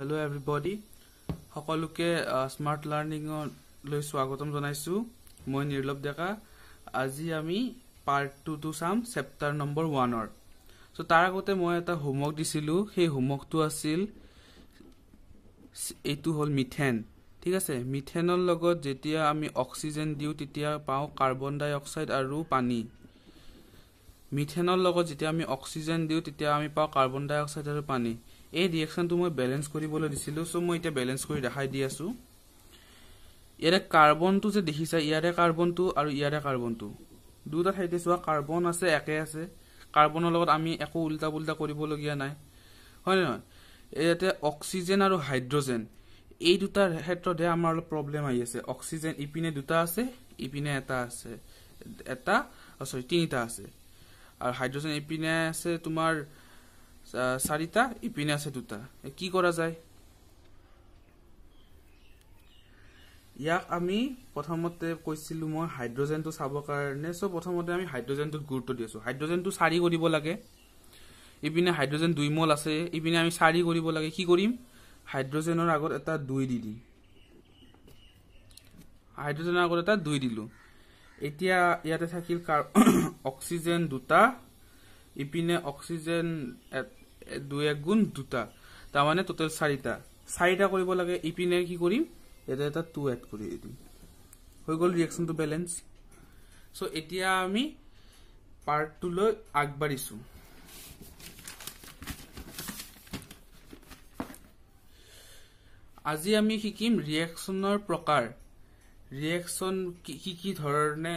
hello' everybody সকলোকে smart লাৰ্ণিঙলৈ স্বাগতম জনাইছোঁ মই নিৰ্লভ ডেকা আজি আমি পাৰ্ট টুটো চাম চেপ্টাৰ নম্বৰ ওৱানৰ চ' তাৰ আগতে মই এটা হোমৱৰ্ক দিছিলোঁ সেই হোমৱৰ্কটো আছিল এইটো হ'ল মিথেন ঠিক আছে মিথেনৰ লগত যেতিয়া আমি অক্সিজেন দিওঁ তেতিয়া পাওঁ কাৰ্বন ডাই অক্সাইড আৰু পানী মিথেনৰ লগত যেতিয়া আমি অক্সিজেন দিওঁ তেতিয়া আমি পাওঁ কাৰ্বন ডাই অক্সাইড আৰু পানী এই ৰিয়েকশনটা মই ব্যালেন্স কৰবলে দিছিল সো মই এটা ব্যালেন্স কৰে দেখাই দি আছো ইয়াৰে কাৰ্বনটো যে দেখিছা ইয়াৰে কাৰ্বনটো আৰু ইয়াৰে কাৰ্বনটো দুটা ঠাইতে চোৱা কাৰ্বন আছে একে আছে কাৰ্বনৰ লগত আমি একো উল্টা পুল্টা কৰিবলগীয়া নাই হয়নে নহয় ইয়াতে অক্সিজেন আৰু হাইড্ৰজেন এই দুটাৰ ক্ষেত্ৰতহে আমাৰ অলপ প্ৰব্লেম আহি আছে অক্সিজেন ইপিনে দুটা আছে ইপিনে এটা আছে এটা চৰি তিনিটা আছে আৰু হাইড্ৰজেন ইপিনে আছে তোমাৰ চাৰিটা ইপিনে আছে দুটা কি কৰা যায় ইয়াক আমি প্ৰথমতে কৈছিলোঁ মই হাইড্ৰজেনটো চাবৰ কাৰণে চ' প্ৰথমতে আমি হাইড্ৰজেনটোত গুৰুত্ব দি আছো হাইড্ৰজেনটো চাৰি কৰিব লাগে ইপিনে হাইড্ৰজেন দুই মল আছে ইপিনে আমি চাৰি কৰিব লাগে কি কৰিম হাইড্ৰজেনৰ আগত এটা দুই দি দিম হাইড্ৰজেনৰ আগত এটা দুই দিলোঁ এতিয়া ইয়াতে থাকিল অক্সিজেন দুটা ইপিনে অক্সিজেন দুই এক গুণ দুটা তাৰমানে টোটেল চাৰিটা চাৰিটা কৰিব লাগে ইপিনে কি কৰিম এটা এটা টু এড কৰি দিম হৈ গ'ল ৰিয়েকশ্যনটো বেলেঞ্চ চ' এতিয়া আমি পাৰ্টটোলৈ আগবাঢ়িছো আজি আমি শিকিম ৰিয়েকশ্যনৰ প্ৰকাৰ ৰিয়েকশ্যন কি কি ধৰণে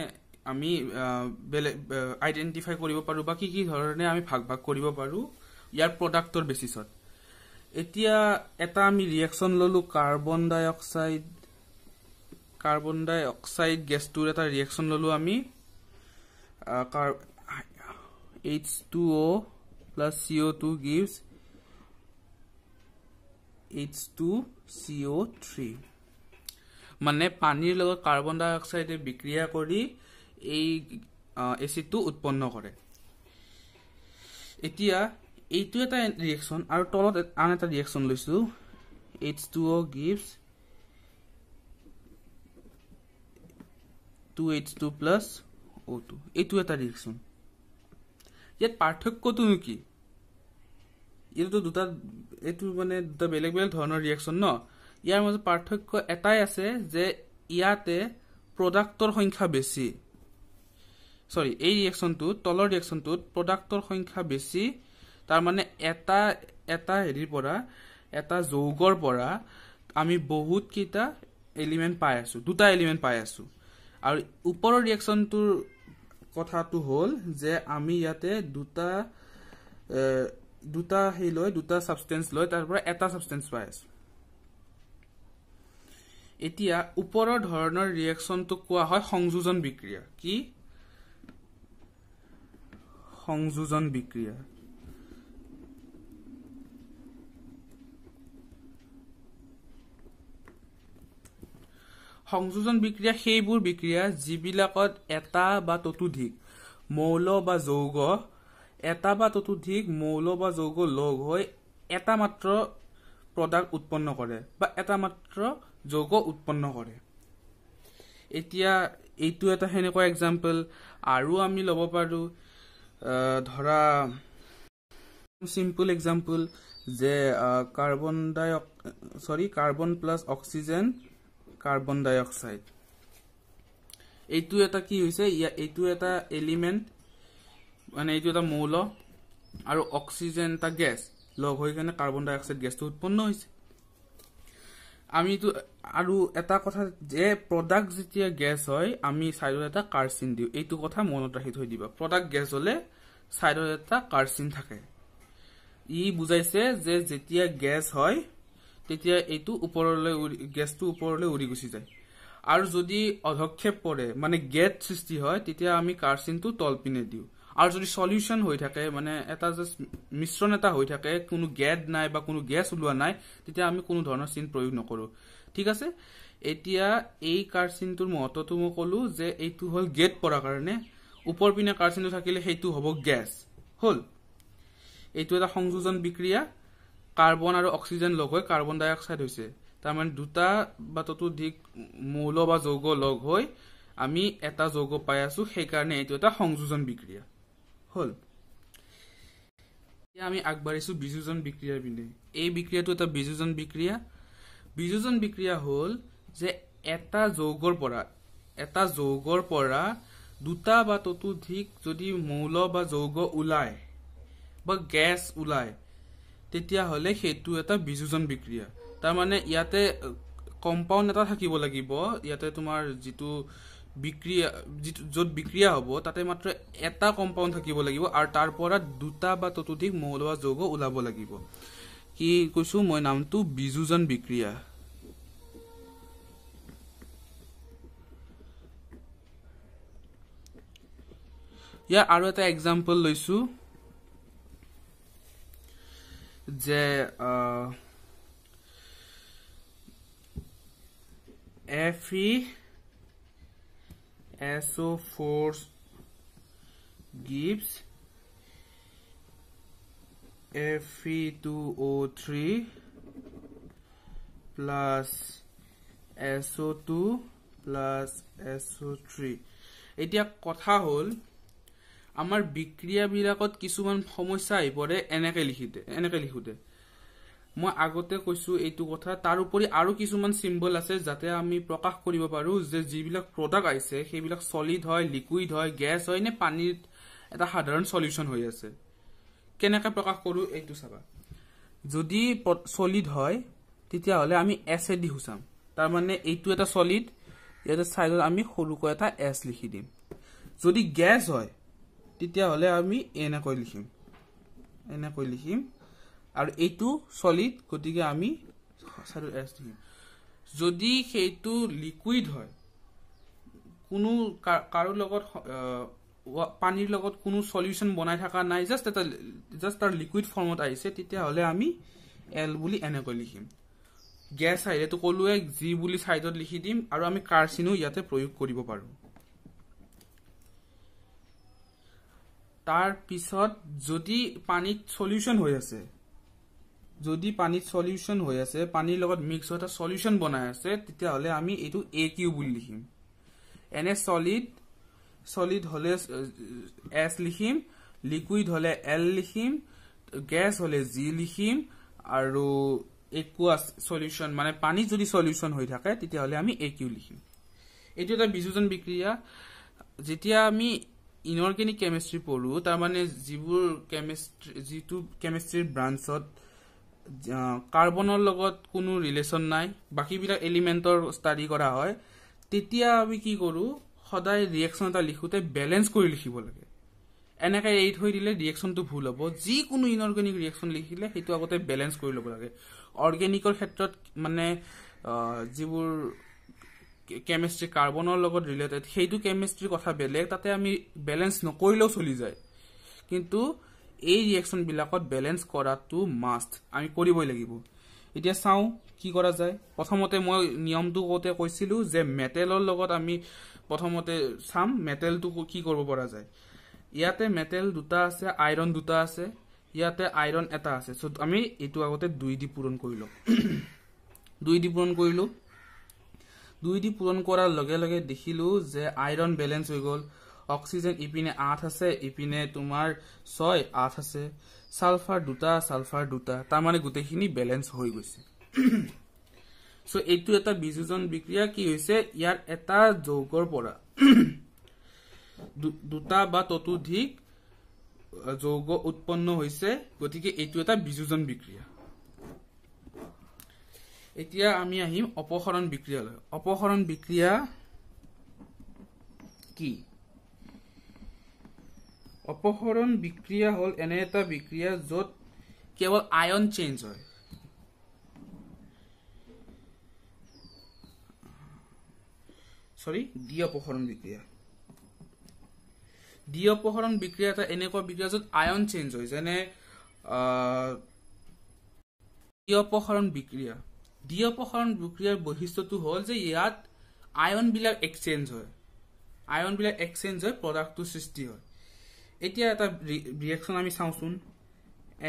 আমি বেলেগ আইডেণ্টিফাই কৰিব পাৰোঁ বা কি কি ধৰণে আমি ভাগ ভাগ কৰিব পাৰোঁ ইয়াৰ প্ৰডাক্টৰ বেচিছত এতিয়া এটা আমি ৰিয়েকশ্যন ললোঁ carbon dioxide carbon dioxide গেছটোৰ এটা ৰিয়েকশ্যন ললোঁ আমি H two O' plus C O' two gives H two C O' three মানে পানীৰ লগত কাৰ্বন ডাই অক্সাইডে বিক্ৰিয়া কৰি এই এচিডটো উৎপন্ন কৰে এতিয়া এইটো এটা ৰিয়েকশ্যন আৰু তলত আন এটা ৰিয়েকশ্যন লৈছো H two O' gives two H two plus O' two এইটো এটা ৰিয়েকশ্যন ইয়াত পাৰ্থক্যটো কি এইটোতো দুটা এইটো মানে দুটা বেলেগ বেলেগ ধৰণৰ ৰিয়েকশ্যন ন ইয়াৰ মাজত পাৰ্থক্য এটাই আছে যে ইয়াতে প্ৰডাক্টৰ সংখ্যা বেছি সৰি এই ৰিয়েকশ্যনটোত তলৰ ৰিয়েকশ্যনটোত প্ৰডাক্টৰ সংখ্যা বেছি তাৰমানে এটা এটা হেৰিৰ পৰা এটা যৌগৰ পৰা আমি বহুতকেইটা এলিমেণ্ট পাই আছোঁ দুটা এলিমেণ্ট পাই আছোঁ আৰু ওপৰৰ ৰিয়েকশ্যনটোৰ কথাটো হ'ল যে আমি ইয়াতে দুটা দুটা সেই লৈ দুটা ছাবষ্টেঞ্চ লৈ তাৰ পৰা এটা ছাবষ্টেঞ্চ পাই আছোঁ এতিয়া ওপৰৰ ধৰণৰ ৰিয়েকশ্যনটোক কোৱা হয় সংযোজন বিক্ৰিয়া কি সংযোজন বিক্ৰিয়া সংযোজন বিক্ৰিয়া সেইবোৰ বিক্ৰিয়া যিবিলাকত এটা বা ততোধিক মৌল বা যৌগ এটা বা ততোধিক মৌল বা যৌগ লগ হৈ এটা মাত্ৰ প্ৰডাক্ট উৎপন্ন কৰে বা এটা মাত্ৰ যৌগ উৎপন্ন কৰে এতিয়া এইটো এটা সেনেকুৱা এক্সাম্পল আৰু আমি ল'ব পাৰোঁ ধৰা চিম্পল এক্সাম্পল যে carbon di sorry carbon plus oxygen carbon dioxide এইটো এটা কি হৈছে এইটো এটা এলিমেণ্ট মানে এইটো এটা মৌল আৰু অক্সিজেন এটা গেছ লগ হৈ কেনে কাৰ্বন ডাই অক্সাইড গেছটো উৎপন্ন হৈছে আমিতো আৰু এটা কথা যে প্ৰডাক্ট যেতিয়া গেছ হয় আমি ছাইডত এটা কাৰ্চিন দিওঁ এইটো কথা মনত ৰাখি থৈ দিবা প্ৰডাক্ট গেছ হলে ছাইডত এটা কাৰ্চিন থাকে ই বুজাইছে যে যেতিয়া গেছ হয় তেতিয়া এইটো ওপৰলৈ গেছটো ওপৰলৈ উৰি গুচি যায় আৰু যদি অধক্ষেপ পৰে মানে গেট সৃষ্টি হয় তেতিয়া আমি কাৰচিনটো তলপিনে দিওঁ আৰু যদি চলিউশ্যন হৈ থাকে মানে এটা যে মিশ্ৰণ এটা হৈ থাকে কোনো গেট নাই বা কোনো গেছ ওলোৱা নাই তেতিয়া আমি কোনো ধৰণৰ চিন প্ৰয়োগ নকৰোঁ ঠিক আছে এতিয়া এই কাৰ্চিনটোৰ মহত্বটো মই ক'লো যে এইটো হ'ল গেট পৰাৰ কাৰণে ওপৰ পিনে কাৰ্চিনটো থাকিলে সেইটো হ'ব গেছ হ'ল এইটো এটা সংযোজন বিক্ৰিয়া কাৰ্বন আৰু অক্সিজেন লগ হৈ কাৰ্বন ডাই অক্সাইড হৈছে তাৰমানে দুটা বা ততোধিক মৌল বা যৌগ লগ হৈ আমি এটা যৌগ পাই আছো সেইকাৰণে এইটো এটা সংযোজন বিক্ৰিয়া হ'ল এতিয়া আমি আগবাঢ়িছো বিযোজন বিক্ৰিয়াৰ পিনে এই বিক্ৰিয়াটো এটা বিযোজন বিক্ৰিয়া বিযোজন বিক্ৰিয়া হ'ল যে এটা যৌগৰ পৰা এটা যৌগৰ পৰা দুটা বা ততোধিক যদি মৌল বা যৌগ ওলায় বা গেছ ওলায় তেতিয়াহ'লে সেইটো এটা বিযোজন বিক্ৰিয়া তাৰমানে ইয়াতে কম্পাউণ্ড এটা থাকিব লাগিব ইয়াতে তোমাৰ যিটো বিক্ৰিয়া যিটো য'ত বিক্ৰিয়া হ'ব তাতে মাত্ৰ এটা কম্পাউণ্ড থাকিব লাগিব আৰু তাৰ পৰা দুটা বা ততোধিক মৌল বা যৌগ ওলাব লাগিব কি কৈছো মই নামটো বিজুজন বিক্ৰিয়া ইয়াৰ আৰু এটা এক্সাম্পল লৈছো যে F E S O' four গিফ্ট Fe2O3 plus SO2 plus SO3 এতিয়া কথা হল আমার বিক্রিয়া বিলাকত কিছুমান সমস্যা আই পড়ে এনেকে লিখিতে এনেকে লিখুতে মই আগতে কৈছো এইটো কথা তার উপরে আরো কিছুমান সিম্বল আছে যাতে আমি প্রকাশ করিব পারো যে যেবিলাক প্রোডাক্ট আইছে সেইবিলাক সলিড হয় লিকুইড হয় গ্যাস হয় নে পানির এটা সাধারণ সলিউশন হয়ে আছে কেনেকৈ প্ৰকাশ কৰোঁ এইটো চাবা যদি চলিড হয় তেতিয়াহ'লে আমি এছ এ দি সুচাম তাৰমানে এইটো এটা চলিড ইয়াতে ছাইডত আমি সৰুকৈ এটা এছ লিখি দিম যদি গেছ হয় তেতিয়াহ'লে আমি এনেকৈ লিখিম এনেকৈ লিখিম আৰু এইটো চলিড গতিকে আমি ছাইডত এছ লিখিম যদি সেইটো লিকুইড হয় কোনো কাৰো লগত পানীৰ লগত কোনো চলিউশ্যন বনাই থকা নাই জাষ্ট এটা জাষ্ট তাৰ লিকুইড ফৰ্মত আহিছে তেতিয়াহ'লে আমি এল বুলি এনেকৈ লিখিম গেছ আহিলেতো ক'লোৱে জি বুলি ছাইডত লিখি দিম আৰু আমি কাৰ্চিনো ইয়াতে প্ৰয়োগ কৰিব পাৰোঁ তাৰপিছত যদি পানীত চলিউচন হৈ আছে যদি পানীত চলিউশ্যন হৈ আছে পানীৰ লগত মিক্স হৈ এটা চলিউশ্যন বনাই আছে তেতিয়াহ'লে আমি এইটো এ কিউ বুলি লিখিম এনে চলিড চলিড হলে এছ লিখিম লিকুইড হলে এল লিখিম গেছ হলে জি লিখিম আৰু একুৱা চলিউশ্যন মানে পানী যদি চলিউশ্যন হৈ থাকে তেতিয়াহ'লে আমি এ কিউ লিখিম এইটো এটা বিযোজন বিক্ৰিয়া যেতিয়া আমি ইনঅৰ্গেনিক কেমেষ্ট্ৰি পঢ়ো তাৰমানে যিবোৰ কেমেষ্ট্ৰি যিটো কেমেষ্ট্ৰিৰ ব্ৰাঞ্চত কাৰ্বনৰ লগত কোনো ৰিলেশ্যন নাই বাকীবিলাক এলিমেণ্টৰ ষ্টাডি কৰা হয় তেতিয়া আমি কি কৰোঁ সদায় ৰিয়েকশ্যন এটা লিখোঁতে বেলেঞ্চ কৰি লিখিব লাগে এনেকৈ এৰি থৈ দিলে ৰিয়েকশ্যনটো ভুল হ'ব যিকোনো ইনঅৰ্গেনিক ৰিয়েকশ্যন লিখিলে সেইটো আগতে বেলেঞ্চ কৰি ল'ব লাগে অৰ্গেনিকৰ ক্ষেত্ৰত মানে যিবোৰ কেমেষ্ট্ৰি কাৰ্বনৰ লগত ৰিলেটেড সেইটো কেমেষ্ট্ৰিৰ কথা বেলেগ তাতে আমি বেলেঞ্চ নকৰিলেও চলি যায় কিন্তু এই ৰিয়েকশ্যনবিলাকত বেলেঞ্চ কৰাটো মাষ্ট আমি কৰিবই লাগিব এতিয়া চাওঁ কি কৰা যায় প্ৰথমতে মই নিয়মটো কওঁতে কৈছিলো যে মেটেলৰ লগত আমি প্ৰথমতে চাম মেটেলটো কি কৰিব পৰা যায় ইয়াতে মেটেল দুটা আছে আইৰণ দুটা আছে ইয়াতে আইৰণ এটা আছে চ' আমি এইটো আগতে দুই দি পূৰণ কৰিলো দুই দি পূৰণ কৰিলো দুই দি পূৰণ কৰাৰ লগে লগে দেখিলো যে আইৰণ বেলেঞ্চ হৈ গ'ল অক্সিজেন ইপিনে আঠ আছে ইপিনে তোমাৰ ছয় আঠ আছে ছালফাৰ দুটা ছালফাৰ দুটা তাৰমানে গোটেইখিনি বেলেঞ্চ হৈ গৈছে সো এইটো এটা বিযোজন বিক্ৰিয়া কি হৈছে ইয়াৰ এটা যৌগৰ পৰা দুটা বা ততোধিক যৌগ উৎপন্ন হৈছে গতিকে এইটো এটা বিযোজন বিক্ৰিয়া এতিয়া আমি আহিম অপসৰণ বিক্ৰিয়ালৈ অপসৰণ বিক্ৰিয়া কি অপসৰণ বিক্ৰিয়া হ'ল এনে এটা বিক্ৰিয়া য'ত কেৱল আয়ন চেঞ্জ হয় সৰি ডি অপসৰণ বিক্ৰিয়া ডি অপসৰণ বিক্ৰিয়া এটা এনেকুৱা বিক্ৰিয়া য'ত আয়ন চেঞ্জ হয় যেনে ডি অপসৰণ বিক্ৰিয়া ডি অপসৰণ বিক্ৰিয়াৰ বৈশিষ্টটো হ'ল যে ইয়াত আয়নবিলাক এক্সচেঞ্জ হয় আয়নবিলাক এক্সচেঞ্জ হয় প্ৰডাক্টটো সৃষ্টি হয় এতিয়া এটা ৰিয়েকশ্যন আমি চাওঁচোন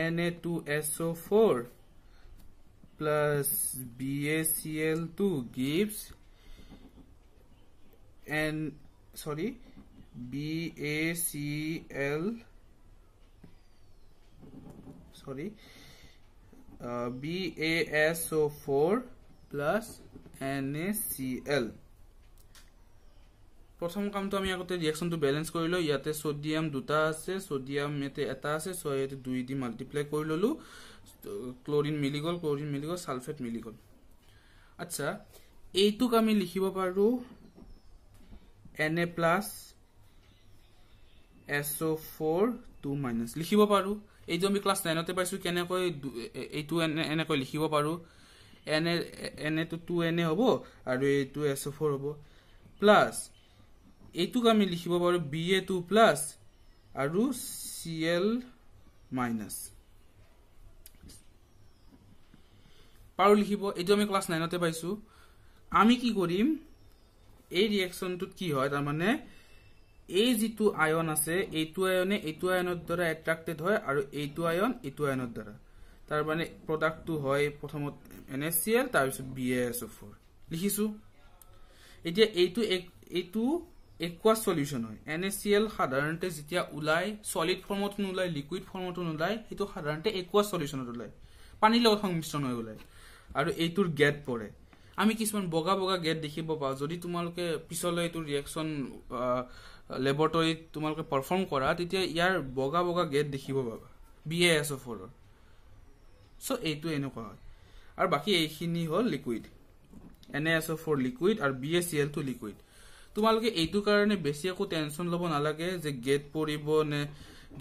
N A two S O' four plus B A C L two gives n sorry b a c l sorry uh, b a s o 4 plus n a c l প্রথম কামটো আমি আগতে রিয়াকশনটো balance কৰি লৈ ইয়াতে sodium দুটা আছে sodium ইয়াতে এটা আছে সো ইয়াতে দুই দি মাল্টিপ্লাই কৰি ললোঁ ক্লৰিন মিলি গ'ল ক্লৰিন মিলি গ'ল ছালফেট মিলি গ'ল আচ্ছা এইটোক আমি লিখিব পাৰোঁ NA plus SO four two minus লিখব পারো এই আমি ক্লাস নাইনতে পাইছো কেন এই এনে লিখব পারো এনএ এনএ তো টু এনএ হব আর এই এসও ফোর হব প্লাস এইটুক আমি লিখব পারো বি এ টু প্লাস আর সি এল মাইনাস পারো লিখব এই আমি ক্লাস নাইনতে পাইছো আমি কি করিম এই ৰিয়েকশ্যনটোত কি হয় তাৰমানে এই যিটো আয়ন আছে এইটো আয়নে এইটো আয়নৰ দ্বাৰা এট্ৰাক্টেড হয় আৰু এইটো আয়ন এইটো আয়নৰ দ্বাৰা তাৰমানে প্ৰডাক্টটো হয় প্ৰথমত এন এছ চি এল তাৰপিছত B A S O four লিখিছো এতিয়া এইটো এইটো একুৱাছ চলিউশ্যন হয় এন এছ চি এল সাধাৰণতে যেতিয়া ওলায় চলিড ফৰ্মত নোলায় লিকুইড ফৰ্মতো নোলায় সেইটো সাধাৰণতে একুৱাছ চলিউশ্যনত ওলায় পানীৰ লগত সংমিশ্ৰণ হৈ ওলায় আৰু এইটোৰ গেট পৰে আমি কিছুমান বগা বগা গেট দেখিব পাওঁ যদি তোমালোকে পিছলৈ এইটো ৰিয়েকশ্যন লেবৰটৰীত তোমালোকে পাৰফৰ্ম কৰা তেতিয়া ইয়াৰ বগা বগা গেট দেখিব পাবা বি এ এছ অ' ফ'ৰৰ চ' এইটো আৰু বাকী এইখিনি হ'ল liquid N A S O' liquid আৰু বি এ চি এলটো লিকুইড তোমালোকে এইটো কাৰণে বেছি একো টেনশ্যন ল'ব নালাগে যে গেট পৰিব নে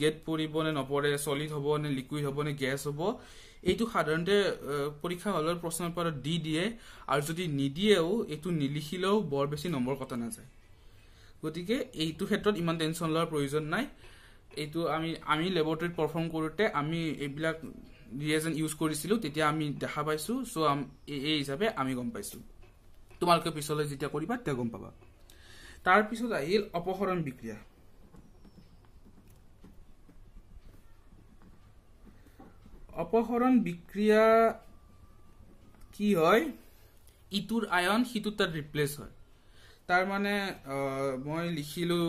গেট পৰিব নে নপৰে চলিড হ'ব নে লিকুইড হ'ব নে গেছ হ'ব এইটো সাধাৰণতে পৰীক্ষা হলৰ প্ৰশ্ন পত্ৰ দি দিয়ে আৰু যদি নিদিয়েও এইটো নিলিখিলেও বৰ বেছি নম্বৰ কটা নাযায় গতিকে এইটো ক্ষেত্ৰত ইমান টেনচন লোৱাৰ প্ৰয়োজন নাই এইটো আমি আমি লেবৰেটৰীত পাৰফৰ্ম কৰোঁতে আমি এইবিলাক ৰিয়েজন ইউজ কৰিছিলোঁ তেতিয়া আমি দেখা পাইছোঁ চ' এই হিচাপে আমি গম পাইছোঁ তোমালোকে পিছলৈ যেতিয়া কৰিবা তেতিয়া গম পাবা তাৰপিছত আহিল অপসৰণ বিক্ৰিয়া অপসৰণ বিক্ৰিয়া কি হয় ইটোৰ আয়ন সিটো তাত ৰিপ্লেচ হয় তাৰমানে মই লিখিলো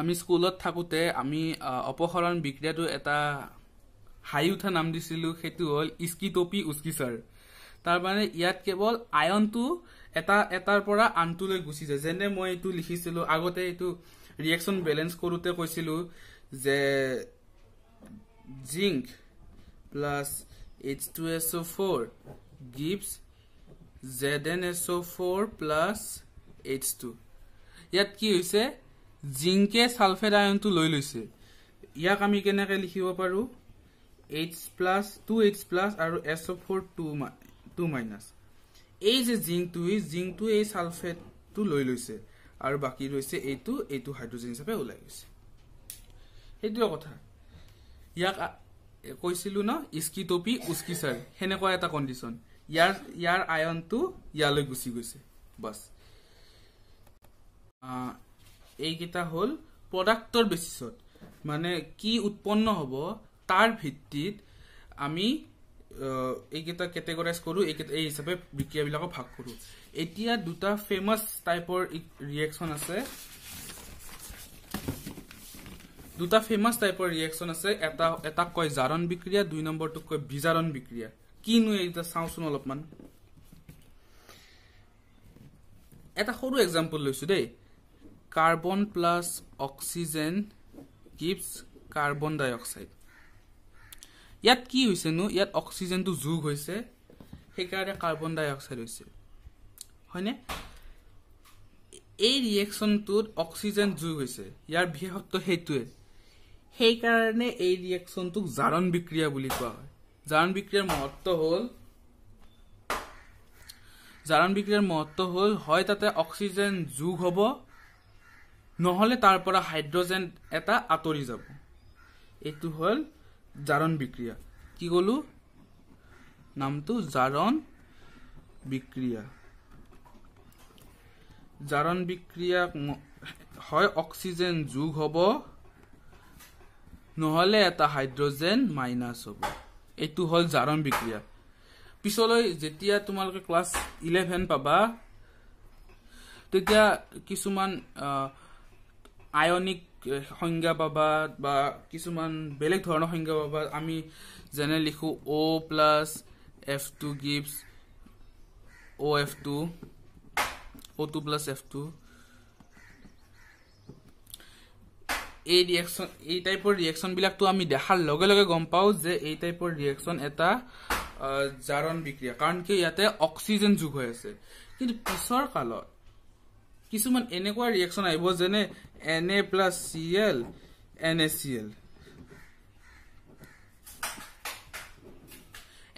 আমি স্কুলত থাকোঁতে আমি অপসৰণ বিক্ৰিয়াটো এটা হাই উঠা নাম দিছিলোঁ সেইটো হ'ল ইস্কি টপি উস্কিছাৰ তাৰমানে ইয়াত কেৱল আয়নটো এটা এটাৰ পৰা আনটোলৈ গুচি যায় যেনে মই এইটো লিখিছিলোঁ আগতে এইটো ৰিয়েকশ্যন বেলেঞ্চ কৰোঁতে কৈছিলোঁ যে zinc plus H2SO4 gives ZnSO4 plus H2 ইয়াত কি হৈছে জিংকে সালফেড আয়নটো লৈ লৈছে ইয়াক আমি কেনেকৈ লিখিব পাৰোঁ H plus two H plus আৰু S O' four two two minus এই যে জিংকটোৱে জিংকটো এই চালফেডটো লৈ লৈছে আৰু বাকী ৰৈছে এইটো এইটো হাইড্ৰজেন হিচাপে ওলাই গৈছে সেইটোৱে কথা ইয়াক কৈছিলো ন ইস্কি টপি উস্কি ছাৰ সেনেকুৱা এটা কণ্ডিশ্যন ইয়াৰ ইয়াৰ আয়নটো ইয়ালৈ গুচি গৈছে বাছ এইকেইটা হ'ল প্ৰডাক্টৰ বেচিছত মানে কি উৎপন্ন হ'ব তাৰ ভিত্তিত আমি এইকেইটা কেটেগৰাইজ কৰোঁ এইকেইটা এই হিচাপে বিক্ৰিয়াবিলাকক ভাগ কৰোঁ এতিয়া দুটা ফেমাছ টাইপৰ ৰিয়েকশ্যন আছে দুটা ফেমাছ টাইপৰ ৰিয়েকশ্যন আছে এটা এটাক কয় জাৰণ বিক্ৰিয়া দুই নম্বৰটোক কয় বিজাৰণ বিক্ৰিয়া কিনো এইটা চাওঁচোন অলপমান এটা সৰু এক্সাম্পল লৈছো দেই carbon plus oxygen gives carbon dioxide ইয়াত কি হৈছেনো ইয়াত অক্সিজেনটো যোগ হৈছে সেইকাৰণে কাৰ্বন ডাই অক্সাইড হৈছে হয়নে এই ৰিয়েকশ্যনটোত অক্সিজেন যোগ হৈছে ইয়াৰ বিশেষত্ব সেইটোৱেই সেইকাৰণে এই ৰিয়েকশ্যনটোক জাৰণ বিক্ৰিয়া বুলি কোৱা হয় জাৰণ বিক্ৰিয়াৰ মহত্ব হ'ল জাৰণ বিক্ৰিয়াৰ মহত্ব হ'ল হয় তাতে অক্সিজেন যোগ হ'ব নহ'লে তাৰ পৰা হাইড্ৰজেন এটা আঁতৰি যাব এইটো হ'ল জাৰণ বিক্ৰিয়া কি ক'লো নামটো জাৰণ বিক্ৰিয়া জাৰণ বিক্ৰিয়া হয় অক্সিজেন যোগ হ'ব নহলে এটা হাইড্ৰজেন মাইনাছ হব এইটো হল জাৰণ বিক্ৰিয়া পিছলৈ যেতিয়া তোমালোকে ক্লাছ ইলেভেন পাবা তেতিয়া কিছুমান আয়নিক সংজ্ঞা পাবা বা কিছুমান বেলেগ ধৰণৰ সংজ্ঞা পাবা আমি যেনে লিখো O' plus F two gives O' F two O' two plus F two এই ৰিয়েকশ্যন এই টাইপৰ ৰিয়েকশ্যনবিলাকতো আমি দেখাৰ লগে লগে গম পাওঁ যে এই টাইপৰ ৰিয়েকশ্যন এটা জাৰণ বিক্ৰিয়া কাৰণ কি ইয়াতে অক্সিজেন যোগ হৈ আছে কিন্তু পিছৰ কালত কিছুমান এনেকুৱা ৰিয়েকশ্যন আহিব যেনে N A plus C L N A C L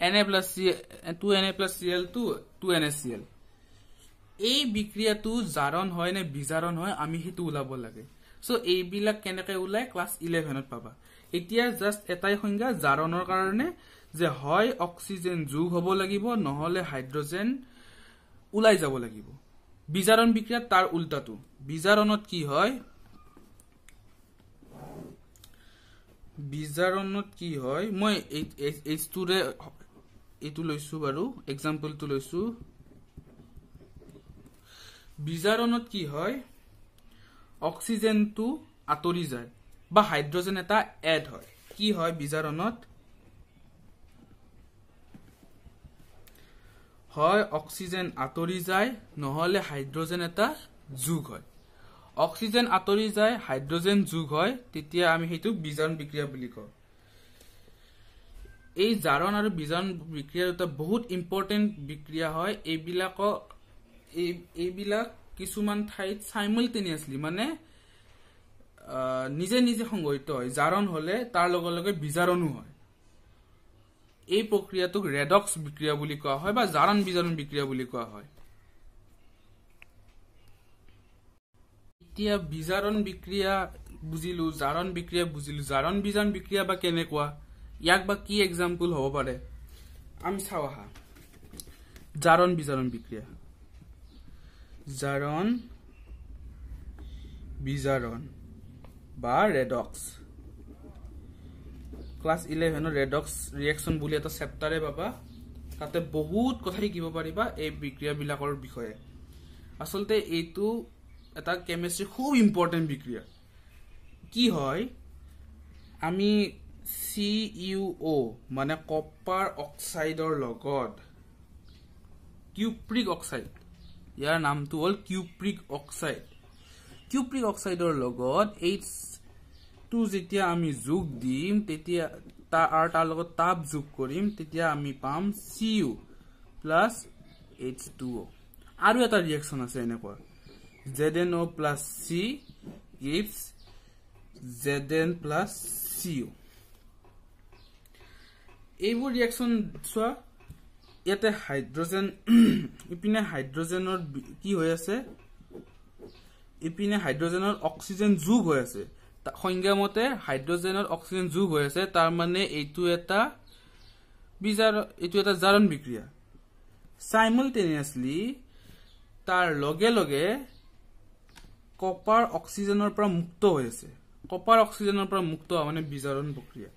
N A plus C L two N A plus C L two two N A C L এই বিক্ৰিয়াটো জাৰণ হয় নে বিজাৰণ হয় আমি সেইটো ওলাব লাগে সো এইবিলাক কেনেকৈ ওলায় ক্লাছ ইলেভেনত পাবা এতিয়া জাষ্ট এটাই সংজ্ঞা জাৰণৰ কাৰণে যে হয় অক্সিজেন যোগ হ'ব লাগিব নহ'লে হাইড্ৰজেন ওলাই যাব লাগিব বিজাৰণ বিক্ৰিয়াত তাৰ উল্টাটো বিজাৰণত কি হয় বিজাৰণত কি হয় মই এইটোৰে এইটো লৈছো বাৰু এক্সাম্পলটো লৈছো বিজাৰণত কি হয় অক্সিজেনটো আঁতৰি যায় বা হাইড্ৰজেন এটা এড হয় কি হয় বিজাৰণত হয় অক্সিজেন আঁতৰি যায় নহ'লে হাইড্ৰজেন এটা যোগ হয় অক্সিজেন আঁতৰি যায় হাইড্ৰজেন যোগ হয় তেতিয়া আমি সেইটো বীজাণু বিক্ৰিয়া বুলি কওঁ এই জাৰণ আৰু বীজাণু বিক্ৰিয়া দুটা বহুত ইম্পৰ্টেণ্ট বিক্ৰিয়া হয় এইবিলাকক এইবিলাক কিছুমান ঠাইত চাইমলটেনিয়াছলি মানে নিজে নিজে সংঘটিত হয় জাৰণ হলে তাৰ লগে লগে বীজাৰণো হয় এই প্ৰক্ৰিয়াটোক ৰেডক্স বিক্ৰিয়া বুলি কোৱা হয় বা জাৰণ বীজাৰণ বিক্ৰিয়া বুলি কোৱা হয় এতিয়া বীজাৰণ বিক্ৰিয়া বুজিলো জাৰণ বিক্ৰিয়া বুজিলো জাৰণ বীজাণ বিক্ৰিয়া বা কেনেকুৱা ইয়াক বা কি এক্সাম্পল হ'ব পাৰে আমি চাওঁ আহা জাৰণ বীজাৰণ বিক্ৰিয়া জাৰণ বিজাৰণ বা ৰেডক্স ক্লাছ ইলেভেনৰ ৰেডক্স ৰিয়েকশ্যন বুলি এটা চেপ্টাৰে পাবা তাতে বহুত কথা শিকিব পাৰিবা এই বিক্ৰিয়াবিলাকৰ বিষয়ে আচলতে এইটো এটা কেমেষ্ট্ৰি খুব ইম্পৰ্টেণ্ট বিক্ৰিয়া কি হয় আমি চি ইউ অ' মানে কপাৰ অক্সাইডৰ লগত কিউপ্ৰিক অক্সাইড ইয়াৰ নামটো হ'ল কিউপ্ৰিক অক্সাইড কিউপ্ৰিক অক্সাইডৰ লগত এইচটো যেতিয়া আমি যোগ দিম তেতিয়া তাৰ আৰু তাৰ লগত তাপ যোগ কৰিম তেতিয়া আমি পাম C U plus H two O' আৰু এটা ৰিয়েকশ্যন আছে এনেকুৱা Z N O' plus C gives Z N plus C O' এইবোৰ ৰিয়েকশ্যন চোৱা ইয়াতে হাইড্ৰজেন ইপিনে হাইড্ৰজেনৰ কি হৈ আছে ইপিনে হাইড্ৰজেনৰ অক্সিজেন যোগ হৈ আছে সংজ্ঞা মতে হাইড্ৰজেনৰ অক্সিজেন যোগ হৈ আছে তাৰমানে এইটো এটা বিজাৰ এইটো এটা জাৰণ বিক্ৰিয়া চাইমলটেনিয়াছলি তাৰ লগে লগে কপাৰ অক্সিজেনৰ পৰা মুক্ত হৈ আছে কপাৰ অক্সিজেনৰ পৰা মুক্ত হোৱা মানে বিজাৰণ প্ৰক্ৰিয়া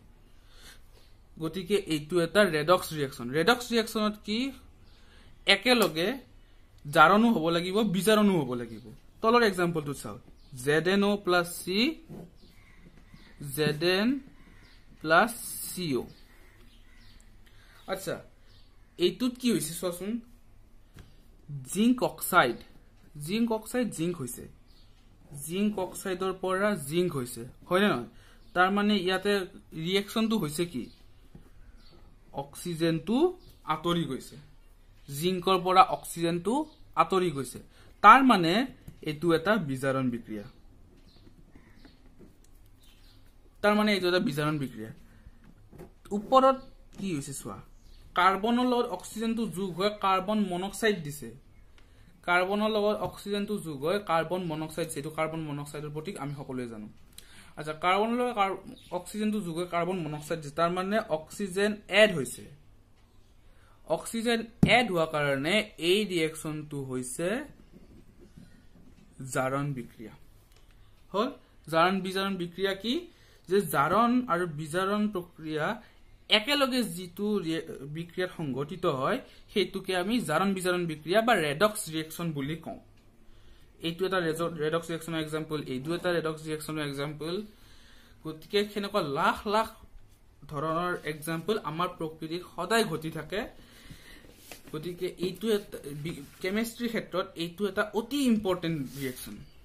গতিকে এইটো এটা ৰেডক্স ৰিয়েকশ্যন ৰেডক্স ৰিয়েকশ্যনত কি একেলগে জাৰণো হ'ব লাগিব বিজাৰণো হ'ব লাগিব তলৰ এক্সাম্পলটো চাওক Z N O' plus C Z N plus C O' আচ্ছা এইটোত কি হৈছে চোৱাচোন zinc oxide zinc oxide zinc হৈছে জিংক অক্সাইডৰ পৰা জিংক হৈছে হয়নে নহয় তাৰমানে ইয়াতে ৰিয়েকশ্যনটো হৈছে কি অক্সিজেনটো আঁতৰি গৈছে জিংকৰ পৰা অক্সিজেনটো আঁতৰি গৈছে তাৰমানে এইটো এটা বিজাৰণ বিক্ৰিয়া তাৰমানে এইটো এটা বিজাৰণ বিক্ৰিয়া ওপৰত কি হৈছে চোৱা কাৰ্বনৰ লগত অক্সিজেনটো যোগ হৈ কাৰ্বন মনক্সাইড দিছে কাৰ্বনৰ লগত অক্সিজেনটো যোগ হৈ কাৰ্বন মনক্সাইড দিছে এইটো কাৰ্বন মনক্সাইডৰ প্ৰতীক আমি সকলোৱে জানো আচ্ছা কাৰ্বন লৈ অক্সিজেনটো যোগে কাৰ্বন মনক্সাইড দিছে তাৰ মানে অক্সিজেন এড হৈছে অক্সিজেন এড হোৱাৰ কাৰণে এই ৰিয়েকশ্যনটো হৈছে জাৰণ বিক্ৰিয়া হ'ল জাৰণ বিজাৰণ বিক্ৰিয়া কি যে জাৰণ আৰু বিজাৰণ প্ৰক্ৰিয়া একেলগে যিটো বিক্ৰিয়াত সংঘটিত হয় সেইটোকে আমি জাৰণ বিজাৰণ বিক্ৰিয়া বা ৰেডক্স ৰিয়েকশ্যন বুলি কওঁ এইটো এটা ৰেডক্স ৰিয়েকশ্যনৰ এক্সাম্পল এইটো এটা ৰেডক্স ৰিয়েকশ্যনৰ এক্সাম্পল গতিকে সেনেকুৱা লাখ লাখ ধৰণৰ এক্সাম্পল আমাৰ প্ৰকৃতিত সদায় ঘটি থাকে গতিকে এইটো এটা কেমেষ্ট্ৰিৰ ক্ষেত্ৰত এইটো এটা অতি ইম্পৰ্টেণ্ট ৰিয়েকশ্যন